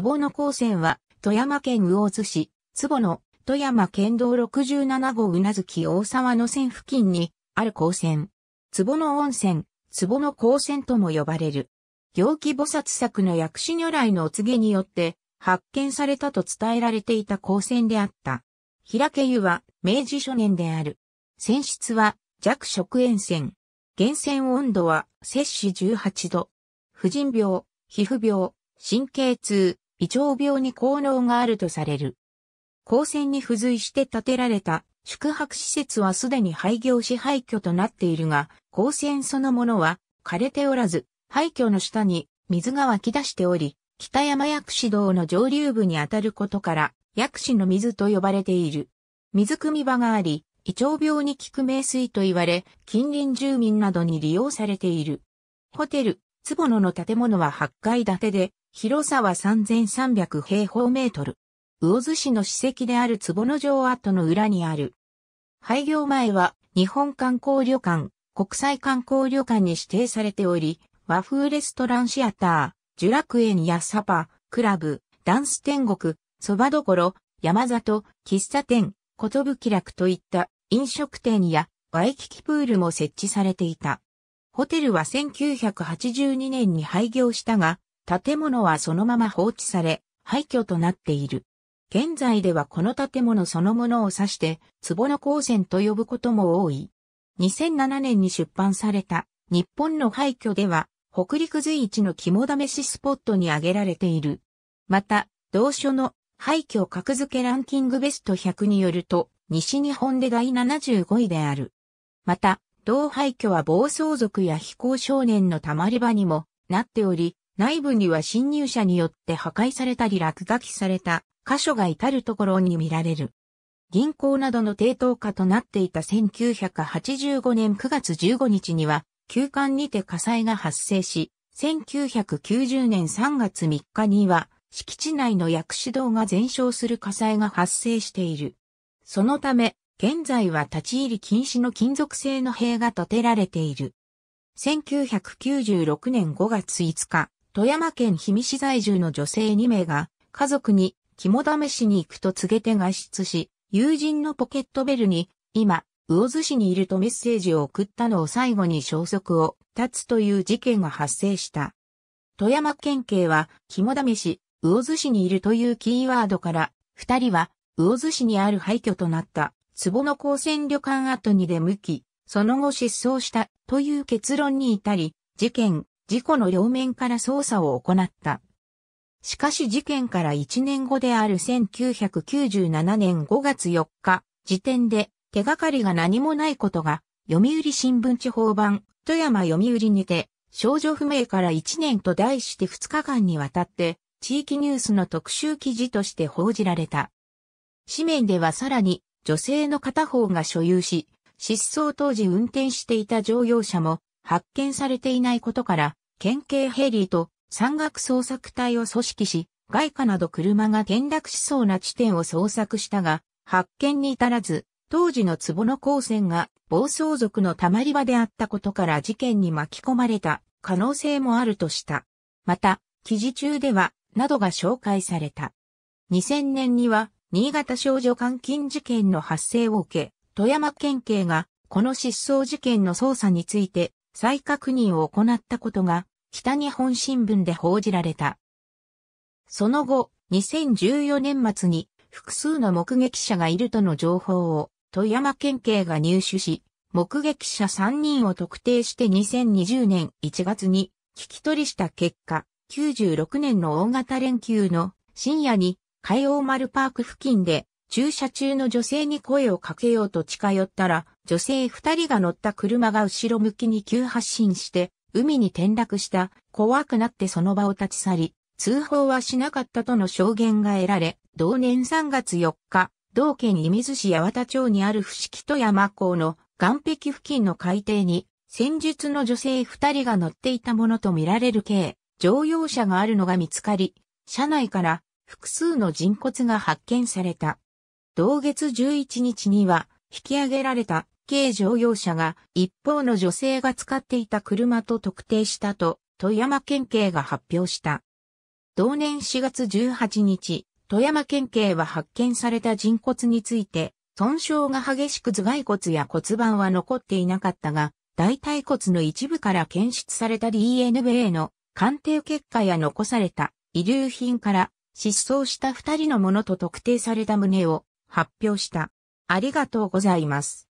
坪野高専は、富山県魚津市、坪野、富山県道67号うなずき大沢の線付近に、ある高専。坪野温泉、坪野高専とも呼ばれる。行基菩薩作の薬師如来のお告げによって、発見されたと伝えられていた高専であった。平家湯は、明治初年である。泉質は、弱食塩泉。源泉温度は摂氏18度。婦人病、皮膚病、神経痛、胃腸病に効能があるとされる。光線に付随して建てられた宿泊施設はすでに廃業し廃墟となっているが、光線そのものは枯れておらず、廃墟の下に水が湧き出しており、北山薬師道の上流部にあたることから、薬師の水と呼ばれている。水汲み場があり、胃腸病に効く名水と言われ、近隣住民などに利用されている。ホテル、坪野の建物は8階建てで、広さは3300平方メートル。魚津市の史跡である坪の城跡の裏にある。廃業前は日本観光旅館、国際観光旅館に指定されており、和風レストランシアター、樹楽園やサパ、クラブ、ダンス天国、蕎麦どころ、山里、喫茶店、ことぶき楽といった飲食店やワイキキプールも設置されていた。ホテルは1982年に廃業したが、建物はそのまま放置され、廃墟となっている。現在ではこの建物そのものを指して、壺の光線と呼ぶことも多い。2007年に出版された、日本の廃墟では、北陸随一の肝試しスポットに挙げられている。また、同書の廃墟格付けランキングベスト100によると、西日本で第75位である。また、同廃墟は暴走族や非行少年のたまり場にもなっており、内部には侵入者によって破壊されたり落書きされた箇所が至るところに見られる。銀行などの低等化となっていた1985年9月15日には、休館にて火災が発生し、1990年3月3日には、敷地内の薬師堂が全焼する火災が発生している。そのため、現在は立ち入り禁止の金属製の塀が建てられている。1996年5月5日、富山県氷見市在住の女性2名が、家族に肝試しに行くと告げて外出し、友人のポケットベルに、今、魚津市にいるとメッセージを送ったのを最後に消息を絶つという事件が発生した。富山県警は、肝試し、魚津市にいるというキーワードから、二人は、魚津市にある廃墟となった、壺の高専旅館跡に出向き、その後失踪したという結論に至り、事件、事故の両面から捜査を行った。しかし事件から1年後である1997年5月4日時点で手がかりが何もないことが読売新聞地方版富山読売にて少女不明から1年と題して2日間にわたって地域ニュースの特集記事として報じられた。紙面ではさらに女性の片方が所有し、失踪当時運転していた乗用車も発見されていないことから、県警ヘリーと山岳捜索隊を組織し、外貨など車が転落しそうな地点を捜索したが、発見に至らず、当時の壺の光線が暴走族の溜まり場であったことから事件に巻き込まれた可能性もあるとした。また、記事中では、などが紹介された。2000年には、新潟少女監禁事件の発生を受け、富山県警が、この失踪事件の捜査について、再確認を行ったことが北日本新聞で報じられた。その後、2014年末に複数の目撃者がいるとの情報を富山県警が入手し、目撃者3人を特定して2020年1月に聞き取りした結果、96年の大型連休の深夜に海王丸パーク付近で駐車中の女性に声をかけようと近寄ったら、女性二人が乗った車が後ろ向きに急発進して、海に転落した、怖くなってその場を立ち去り、通報はしなかったとの証言が得られ、同年3月4日、同県伊水市八幡町にある伏木と山港の岸壁付近の海底に、戦術の女性二人が乗っていたものとみられる軽、乗用車があるのが見つかり、車内から複数の人骨が発見された。同月11日には、引き上げられた軽乗用車が一方の女性が使っていた車と特定したと富山県警が発表した。同年4月18日、富山県警は発見された人骨について、損傷が激しく頭蓋骨や骨盤は残っていなかったが、大腿骨の一部から検出された DNA の鑑定結果や残された遺留品から失踪した二人のものと特定された旨を発表した。ありがとうございます。